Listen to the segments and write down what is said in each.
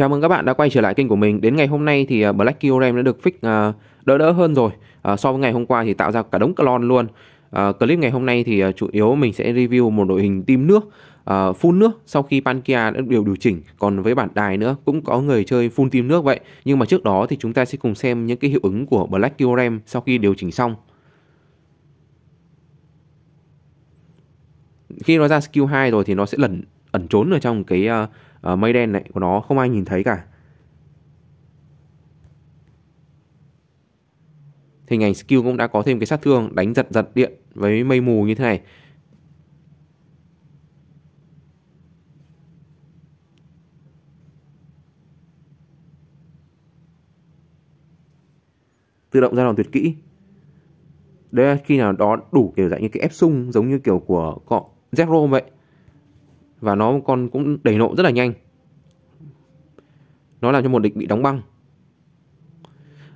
Chào mừng các bạn đã quay trở lại kênh của mình. Đến ngày hôm nay thì à, Black Kyorem đã được fix à, đỡ đỡ hơn rồi. À, so với ngày hôm qua thì tạo ra cả đống clone luôn. Clip ngày hôm nay thì chủ yếu mình sẽ review một đội hình team nước full nước sau khi Pankia đã điều điều chỉnh. Còn với bản đài nữa cũng có người chơi full team nước vậy. Nhưng mà trước đó thì chúng ta sẽ cùng xem những cái hiệu ứng của Black Kyorem sau khi điều chỉnh xong. Khi nó ra skill 2 rồi thì nó sẽ lẩn ẩn trốn ở trong cái uh, uh, mây đen này của nó không ai nhìn thấy cả hình ảnh skill cũng đã có thêm cái sát thương đánh giật giật điện với mây mù như thế này tự động ra đòn tuyệt kỹ đấy là khi nào đó đủ kiểu dạng như cái ép sung giống như kiểu của cọ zero vậy và nó con cũng đẩy nộ rất là nhanh nó làm cho một địch bị đóng băng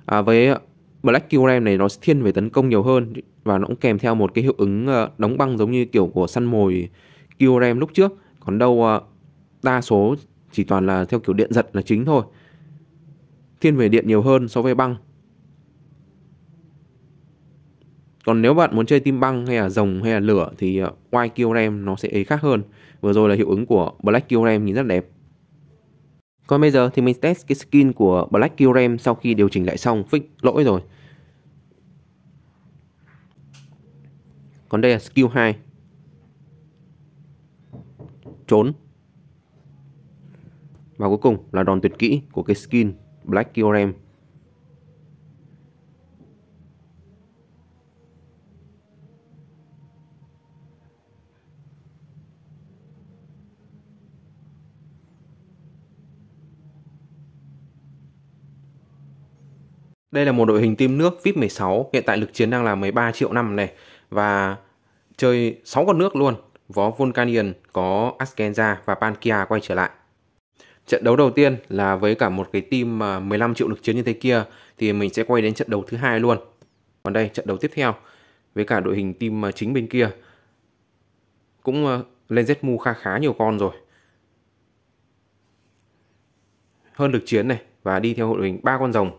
à, với ờ, Black Kyurem này nó thiên về tấn công nhiều hơn và nó cũng kèm theo một cái hiệu ứng ờ, đóng băng giống như kiểu của săn mồi Kyurem lúc trước còn đâu ờ, đa số chỉ toàn là theo kiểu điện giật là chính thôi thiên về điện nhiều hơn so với băng còn nếu bạn muốn chơi tim băng hay là rồng hay là lửa thì white ờ, kyurem nó sẽ ấy khác hơn vừa rồi là hiệu ứng của black kyurem nhìn rất đẹp còn bây giờ thì mình test cái skin của black kyurem sau khi điều chỉnh lại xong fix lỗi rồi còn đây là skill 2 trốn và cuối cùng là đòn tuyệt kỹ của cái skin black kyurem Đây là một đội hình team nước VIP 16, hiện tại lực chiến đang là 13 triệu năm này và chơi 6 con nước luôn, có vulcanian có Askenza và Pankia quay trở lại. Trận đấu đầu tiên là với cả một cái team mà 15 triệu lực chiến như thế kia thì mình sẽ quay đến trận đấu thứ hai luôn. Còn đây trận đấu tiếp theo với cả đội hình team à, chính bên kia cũng à, lên rất mu khá khá nhiều con rồi. Hơn lực chiến này và đi theo đội hình ba con rồng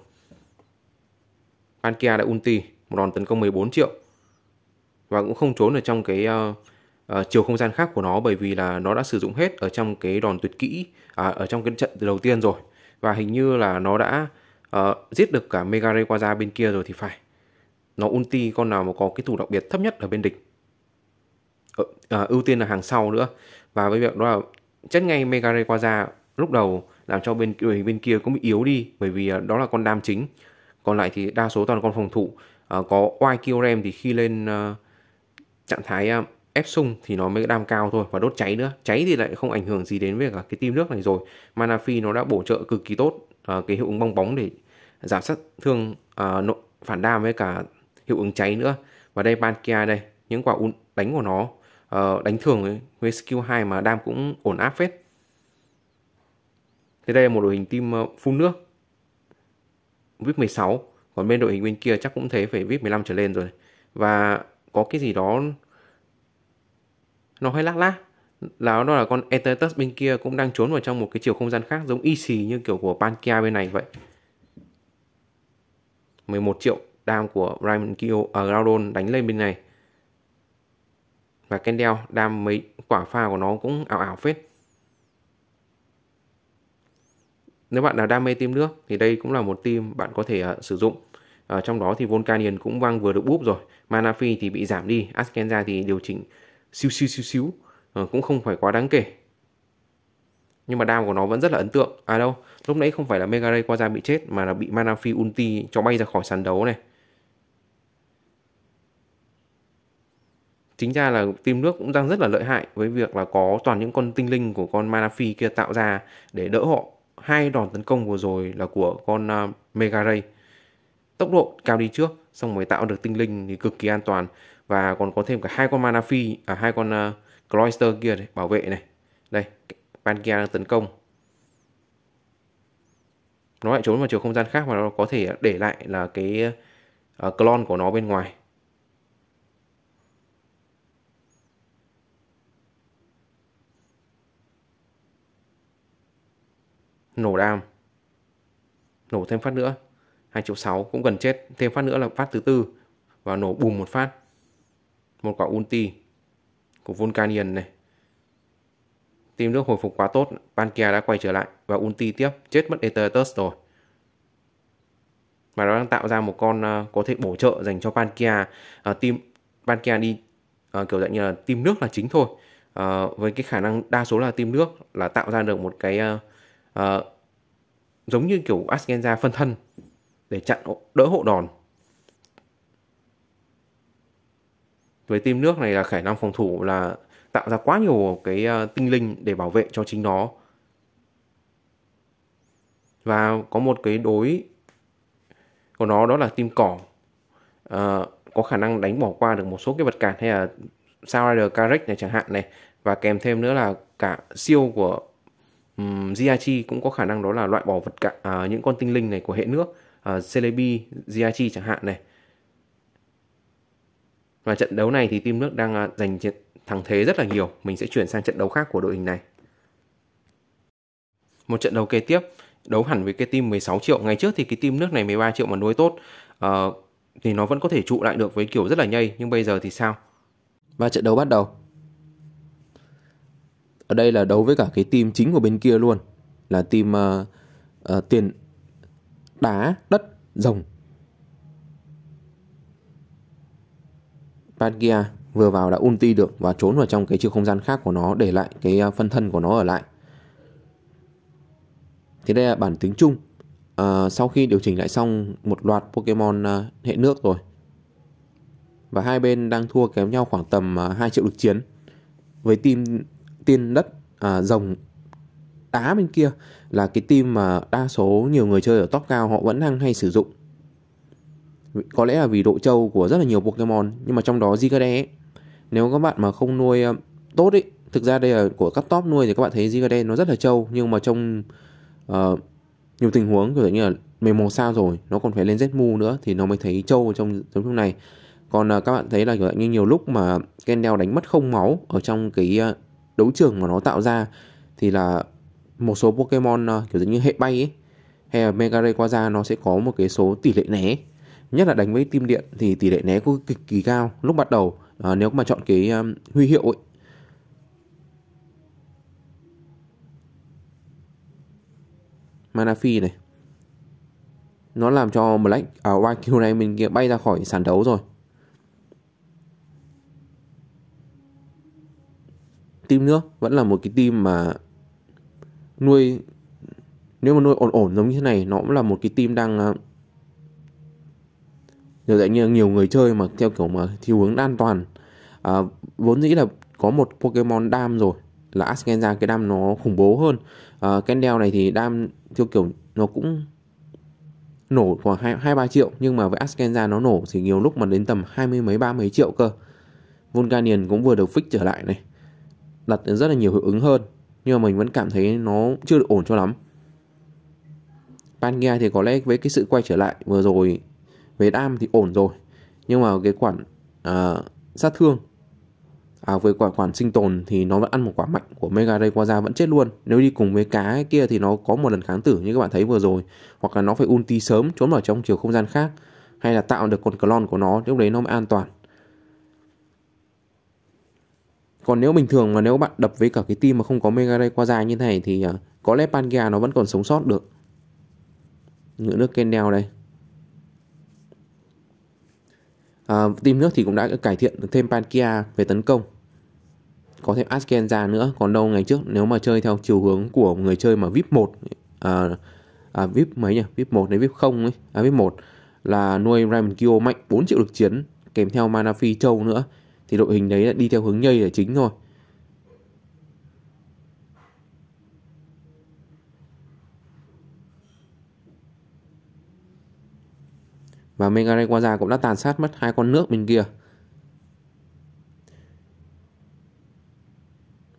Pankia đã ulti một đòn tấn công 14 triệu và cũng không trốn ở trong cái uh, uh, chiều không gian khác của nó bởi vì là nó đã sử dụng hết ở trong cái đòn tuyệt kỹ à, ở trong cái trận đầu tiên rồi và hình như là nó đã uh, giết được cả Mega Rayquaza bên kia rồi thì phải nó ulti con nào mà có cái thủ đặc biệt thấp nhất ở bên địch ờ, à, ưu tiên là hàng sau nữa và với việc đó là chất ngay Mega Rayquaza lúc đầu làm cho bên bên kia cũng bị yếu đi bởi vì đó là con đam chính còn lại thì đa số toàn con phòng thủ à, có oai kiorem thì khi lên à, trạng thái à, ép sung thì nó mới đam cao thôi và đốt cháy nữa cháy thì lại không ảnh hưởng gì đến việc cả cái tim nước này rồi manafi nó đã bổ trợ cực kỳ tốt à, cái hiệu ứng bong bóng để giảm sát thương à, phản đam với cả hiệu ứng cháy nữa và đây pankia đây những quả đánh của nó uh, đánh thường ấy, với skill 2 mà đam cũng ổn áp phết thế đây là một đội hình team ờ, phun nước VIP 16 còn bên đội hình bên kia chắc cũng thế phải VIP 15 trở lên rồi và có cái gì đó nó hơi lác lác là đó là con Etertus bên kia cũng đang trốn vào trong một cái chiều không gian khác giống y xì như kiểu của Palkia bên này vậy 11 triệu đam của Brian Kio ở à, Groudon đánh lên bên này và Kendall đam mấy quả pha của nó cũng ảo ảo phết Nếu bạn nào đam mê tim nước thì đây cũng là một tim bạn có thể uh, sử dụng. Ở ờ, uh, trong đó thì Volcanion cũng vang vừa được búp rồi. Manafi thì bị giảm đi, Askenza thì điều chỉnh siêu siêu siêu siêu uh, cũng không phải quá đáng kể. Nhưng mà đam của nó vẫn rất là ấn tượng. À đâu, lúc nãy không phải là Mega Ray qua ra bị chết mà là bị Manafi ulti cho bay ra khỏi sàn đấu này. chính ra là team nước cũng đang rất là lợi hại với việc là có toàn những con tinh linh của con Manafi kia tạo ra để đỡ họ hai đòn tấn công vừa rồi là của con uh, à, Megaray. Tốc độ cao đi trước, xong mới tạo được tinh linh thì cực kỳ an toàn và còn có thêm cả hai con mana phi à hai con uh, à, cloister kia đấy bảo vệ này. Đây, ban đang tấn công. Nó lại trốn vào chiều không gian khác mà nó có thể để lại là cái uh, clone của nó bên ngoài. nổ đam nổ thêm phát nữa 2 triệu 6 cũng gần chết thêm phát nữa là phát thứ tư và nổ bùm một phát một quả ulti của Vulcanian này team nước hồi phục quá tốt Pankia đã quay trở lại và ulti tiếp chết mất Etertus rồi và nó đang tạo ra một con uh, có thể bổ trợ dành cho Pankia uh, team Pankia đi uh, kiểu dạng như là team nước là chính thôi uh, với cái khả năng đa số là team nước là tạo ra được một cái uh, uh, giống như kiểu Asgenza phân thân để chặn đỡ hộ đòn. Với team nước này là khả năng phòng thủ là tạo ra quá nhiều cái uh, tinh linh để bảo vệ cho chính nó. Và có một cái đối của nó đó là team cỏ. Uh, có khả năng đánh bỏ qua được một số cái vật cản hay là Sound Rider Carrick này chẳng hạn này và kèm thêm nữa là cả siêu của um, Ziachi cũng có khả năng đó là loại bỏ vật cả à, những con tinh linh này của hệ nước à, Celebi, Ziachi chẳng hạn này. Và trận đấu này thì team nước đang à, giành thắng thế rất là nhiều. Mình sẽ chuyển sang trận đấu khác của đội hình này. Một trận đấu kế tiếp đấu hẳn với cái team 16 triệu ngày trước thì cái team nước này 13 triệu mà nuôi tốt uh, thì nó vẫn có thể trụ lại được với kiểu rất là nhây nhưng bây giờ thì sao Và trận đấu bắt đầu ở đây là đấu với cả cái team chính của bên kia luôn là team uh, uh, tiền đá đất rồng Pangia vừa vào đã ulti được và trốn vào trong cái chiều không gian khác của nó để lại cái ờ, phân thân của nó ở lại thế đây là bản tính chung à, sau khi điều chỉnh lại xong một loạt Pokemon à, hệ nước rồi và hai bên đang thua kém nhau khoảng tầm à, 2 triệu lực chiến với team tiên đất à, rồng đá bên kia là cái team mà đa số nhiều người chơi ở top cao họ vẫn đang hay sử dụng có lẽ là vì độ trâu của rất là nhiều Pokemon nhưng mà trong đó Zigade nếu các bạn mà không nuôi à, tốt ý thực ra đây là của các top nuôi thì các bạn thấy Zigade nó rất là trâu nhưng mà trong uh, nhiều tình huống kiểu như là mình màu sao rồi nó còn phải lên Zmu nữa thì nó mới thấy trâu trong giống trong này còn uh, các bạn thấy là kiểu như nhiều lúc mà Kendall đánh mất không máu ở trong cái uh, đấu trường mà nó tạo ra thì là một số Pokemon ờ, kiểu giống như hệ bay ấy, hay là Mega Rayquaza nó sẽ có một cái số tỷ lệ né nhất là đánh với tim điện thì tỷ lệ né cũng cực kỳ cao lúc bắt đầu à, nếu mà chọn cái um, huy hiệu ấy Manafi này nó làm cho Black à, White Knight mình kia bay ra khỏi sàn đấu rồi team nữa vẫn là một cái team mà nuôi nếu mà nuôi ổn ổn giống như thế này nó cũng là một cái team đang nhiều ờ, dạng như nhiều người chơi mà theo kiểu mà theo hướng an toàn à, vốn dĩ là có một Pokemon đam rồi là Asgenza cái đam nó khủng bố hơn à, Kendall này thì đam theo kiểu nó cũng nổ khoảng hai hai ba triệu nhưng mà với Askenza nó nổ thì nhiều lúc mà đến tầm hai mươi mấy ba mấy triệu cơ Vulcanian cũng vừa được fix trở lại này đặt đến rất là nhiều hiệu ứng hơn nhưng mà mình vẫn cảm thấy nó chưa được ổn cho lắm Pangea thì có lẽ với cái sự quay trở lại vừa rồi về Đam thì ổn rồi nhưng mà cái quản à, sát thương à, với quả quản sinh tồn thì nó vẫn ăn một quả mạnh của Mega Ray Quaza vẫn chết luôn nếu đi cùng với cá kia thì nó có một lần kháng tử như các bạn thấy vừa rồi hoặc là nó phải ulti sớm trốn vào trong chiều không gian khác hay là tạo được con clone của nó lúc đấy nó mới an toàn còn nếu bình thường mà nếu bạn đập với cả cái team mà không có mega ray qua dài như thế này thì à, có lẽ panga nó vẫn còn sống sót được ngựa nước Kendall đây à, team nước thì cũng đã cải thiện được thêm Pankia về tấn công có thêm Askenza nữa còn đâu ngày trước nếu mà chơi theo chiều hướng của người chơi mà VIP 1 à, à, VIP mấy nhỉ VIP 1 đến VIP 0 ấy à, VIP 1 là nuôi Raymond Kyo mạnh 4 triệu lực chiến kèm theo Mana Phi Châu nữa thì đội hình đấy là đi theo hướng nhây là chính thôi và Megarequaza cũng đã tàn sát mất hai con nước bên kia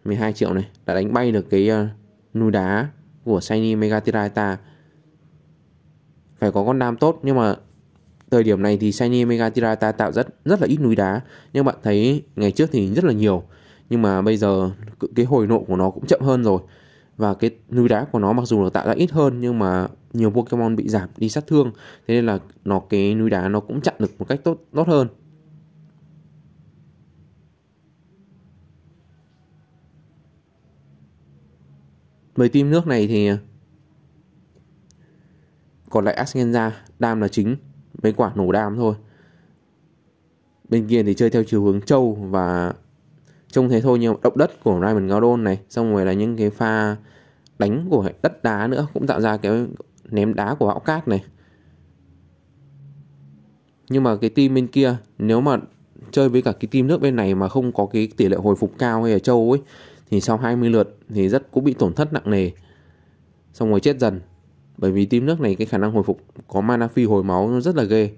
12 triệu này đã đánh bay được cái uh, núi đá của Shiny Megatiraita phải có con đam tốt nhưng mà thời điểm này thì Shiny Mega Tirata tạo rất rất là ít núi đá nhưng bạn thấy ngày trước thì rất là nhiều nhưng mà bây giờ cái hồi nộ của nó cũng chậm hơn rồi và cái núi đá của nó mặc dù là tạo ra ít hơn nhưng mà nhiều Pokemon bị giảm đi sát thương thế nên là nó cái núi đá nó cũng chặn được một cách tốt tốt hơn mười team nước này thì còn lại ashenza Dam là chính mấy quả nổ đam thôi bên kia thì chơi theo chiều hướng châu và trông thế thôi nhưng động đất của Raymond Gardon này xong rồi là những cái pha đánh của đất đá nữa cũng tạo ra cái ném đá của bão cát này nhưng mà cái team bên kia nếu mà chơi với cả cái team nước bên này mà không có cái tỷ lệ hồi phục cao hay là châu ấy thì sau 20 lượt thì rất cũng bị tổn thất nặng nề xong rồi chết dần bởi vì team nước này cái khả năng hồi phục có mana phi hồi máu nó rất là ghê.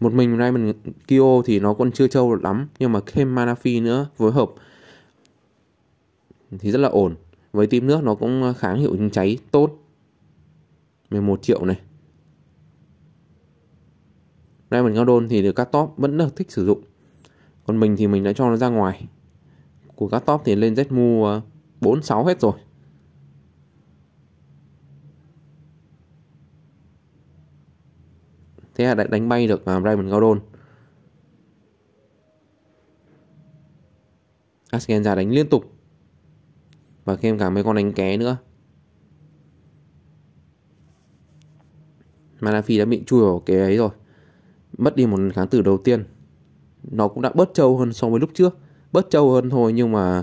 Một mình Raymond Kyo thì nó còn chưa trâu lắm nhưng mà thêm mana phi nữa phối hợp thì rất là ổn. Với team nước nó cũng kháng hiệu cháy tốt. 11 triệu này. Diamond Galdon thì được các top vẫn được thích sử dụng. Còn mình thì mình đã cho nó ra ngoài của các top thì lên Zmu 46 hết rồi Thế là đã đánh bay được uh, Raymond Gordon Asgen ra đánh liên tục Và thêm cả mấy con đánh ké nữa Manafi đã bị chui vào cái ấy rồi Mất đi một kháng tử đầu tiên Nó cũng đã bớt trâu hơn so với lúc trước bớt trâu hơn thôi nhưng mà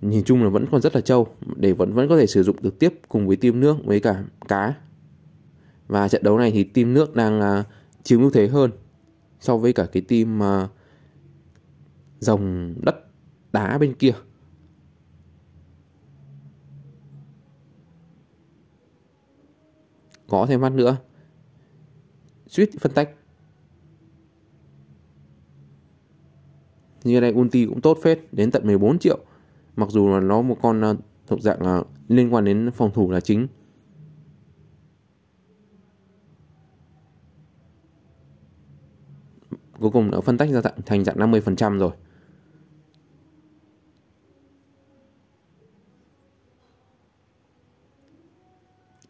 nhìn chung là vẫn còn rất là trâu để vẫn vẫn có thể sử dụng được tiếp cùng với team nước với cả cá và trận đấu này thì team nước đang à, chiếm ưu thế hơn so với cả cái team à, dòng đất đá bên kia có thêm mắt nữa suýt phân tách như đây Ulti cũng tốt phết đến tận 14 triệu mặc dù là nó một con à, thuộc dạng liên quan đến phòng thủ là chính cuối cùng đã phân tách ra thành dạng 50% rồi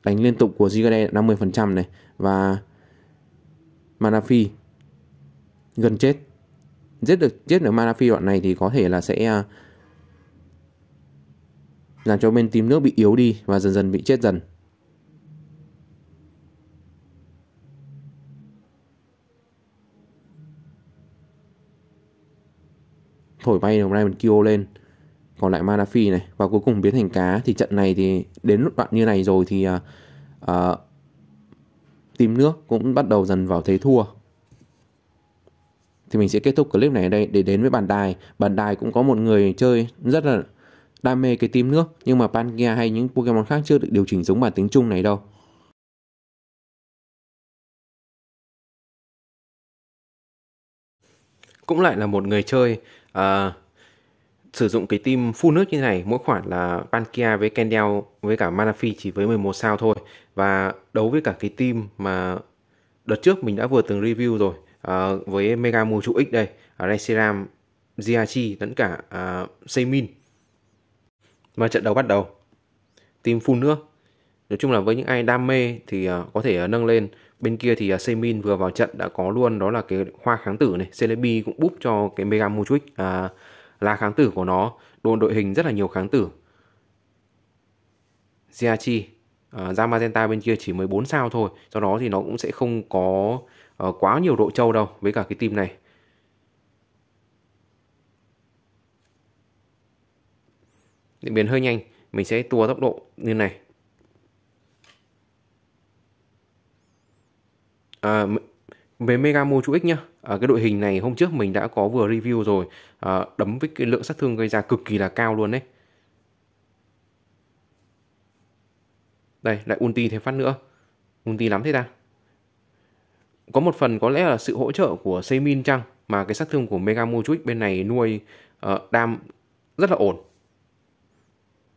đánh liên tục của Zigade 50% này và Manafi gần chết giết được giết được phi đoạn này thì có thể là sẽ à, làm cho bên tím nước bị yếu đi và dần dần bị chết dần. Thổi bay đồng Ryan Kyo lên còn lại mana phi này và cuối cùng biến thành cá thì trận này thì đến lúc đoạn như này rồi thì uh, à, à, tím nước cũng bắt đầu dần vào thế thua thì mình sẽ kết thúc clip này ở đây để đến với bàn đài bàn đài cũng có một người chơi rất là đam mê cái team nước nhưng mà Pangea hay những Pokemon khác chưa được điều chỉnh giống bản tiếng Trung này đâu cũng lại là một người chơi à, sử dụng cái team full nước như này mỗi khoản là Palkia với Kendall với cả Manafi chỉ với 11 sao thôi và đấu với cả cái team mà đợt trước mình đã vừa từng review rồi à, với Mega Mù trụ X đây, Reseram, ờ, Ziachi lẫn cả à, Seimin. Và trận đấu bắt đầu. Team full nước. Nói chung là với những ai đam mê thì à, có thể à, nâng lên. Bên kia thì à, Seimin vừa vào trận đã có luôn đó là cái hoa kháng tử này. Celebi cũng búp cho cái Mega Mù trụ là kháng tử của nó. Đồ đội hình rất là nhiều kháng tử. Ziachi, uh, Magenta bên kia chỉ 14 sao thôi. Do đó thì nó cũng sẽ không có Ờ, quá nhiều độ trâu đâu với cả cái team này diễn biến hơi nhanh mình sẽ tua tốc độ như này à, về Megamo chú ích nhá à, cái đội hình này hôm trước mình đã có vừa review rồi à, đấm với cái lượng sát thương gây ra cực kỳ là cao luôn đấy đây lại ulti thêm phát nữa ulti lắm thế ta có một phần có lẽ là sự hỗ trợ của Seimin chăng mà cái sát thương của Mega Mojuic bên này nuôi uh, đam rất là ổn.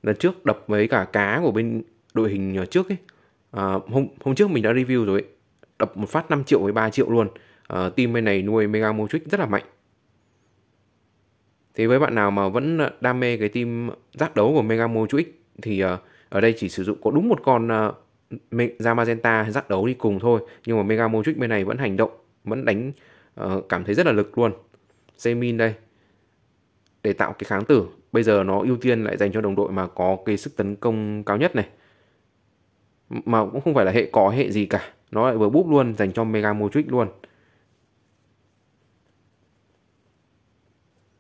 Lần trước đập với cả cá của bên đội hình trước ấy. Uh, hôm hôm trước mình đã review rồi ấy. Đập một phát 5 triệu với 3 triệu luôn. Uh, team bên này nuôi Mega Mojuic rất là mạnh. thì với bạn nào mà vẫn đam mê cái team giác đấu của Mega Mojuic thì uh, ở đây chỉ sử dụng có đúng một con uh, Me Zamazenta dắt đấu đi cùng thôi nhưng mà Mega Mojic bên này vẫn hành động vẫn đánh uh, cảm thấy rất là lực luôn Zemin đây để tạo cái kháng tử bây giờ nó ưu tiên lại dành cho đồng đội mà có cái sức tấn công cao nhất này mà cũng không phải là hệ có hệ gì cả nó lại vừa búp luôn dành cho Mega Mojic luôn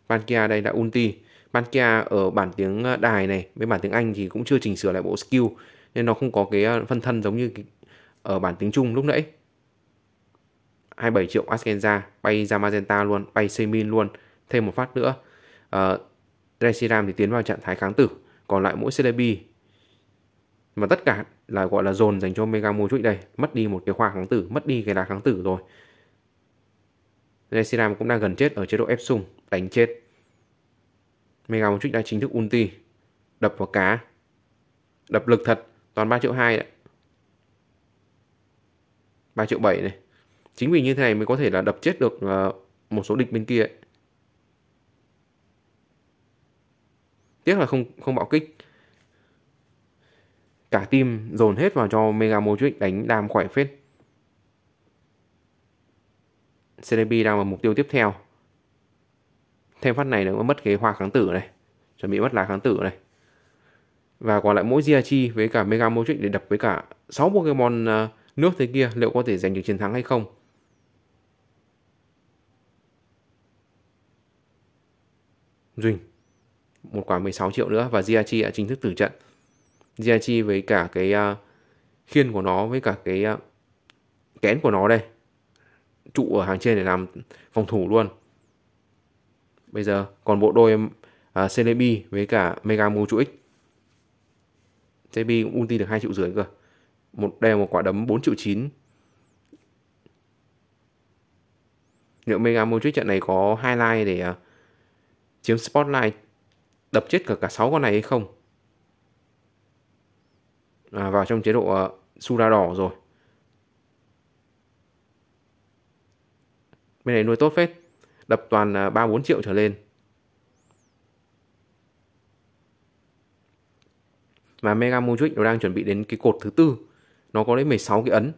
Bankia đây đã ulti Bankia ở bản tiếng ờ, đài này với bản tiếng Anh thì cũng chưa chỉnh sửa lại bộ skill nên nó không có cái ờ, phân thân giống như ở bản tính chung lúc nãy 27 triệu Askenza bay ra Magenta luôn bay Semin luôn thêm một phát nữa uh, ờ, Dresiram thì tiến vào trạng thái kháng tử còn lại mỗi celebi mà tất cả là gọi là dồn dành cho Mega Mojuic đây mất đi một cái khoa kháng tử mất đi cái lá kháng tử rồi Dresiram cũng đang gần chết ở chế độ ép sung đánh chết Mega Mojuic đã chính thức ulti đập vào cá đập lực thật toàn 3 triệu 2 đấy 3 triệu 7 này chính vì như thế này mới có thể là đập chết được ờ, một số địch bên kia ấy. tiếc là không không bạo kích cả team dồn hết vào cho Mega Mojic đánh đam khỏe phết CDB đang là mục tiêu tiếp theo thêm phát này nữa mất cái hoa kháng tử này chuẩn bị mất lá kháng tử này và còn lại mỗi Giachi với cả Mega Motric để đập với cả 6 Pokemon à, nước thế kia liệu có thể giành được chiến thắng hay không. Duỳnh một quả 16 triệu nữa và Giachi đã chính thức tử trận. Giachi với cả cái uh, khiên của nó với cả cái uh, kén của nó đây trụ ở hàng trên để làm phòng thủ luôn. Bây giờ còn bộ đôi uh, Celebi với cả Mega Mewtwo X JB cũng ulti được 2 triệu rưỡi cơ một đây một quả đấm 4 triệu 9 liệu Mega Modric trận này có highlight để uh, chiếm spotlight đập chết cả cả 6 con này hay không à, vào trong chế độ uh, Sura đỏ rồi bên này nuôi tốt phết đập toàn à, ba uh, bốn triệu trở lên và Mega Modric nó đang chuẩn bị đến cái cột thứ tư nó có đến 16 cái ấn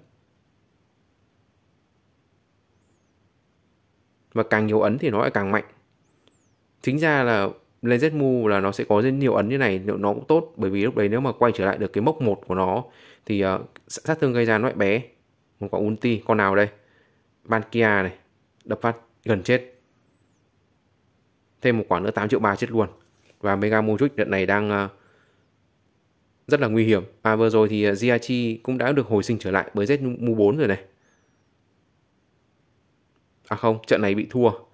và càng nhiều ấn thì nó lại càng mạnh chính ra là lên mu là nó sẽ có rất nhiều ấn như này nó cũng tốt bởi vì lúc đấy nếu mà quay trở lại được cái mốc 1 của nó thì uh, sát thương gây ra nó lại bé một quả ulti con nào đây Bankia này đập phát gần chết thêm một quả nữa 8 triệu ba chết luôn và Mega Mojuic đợt này đang uh, rất là nguy hiểm. Và vừa rồi thì Ziachi à, cũng đã được hồi sinh trở lại bởi ZMU4 rồi này. À không, trận này bị thua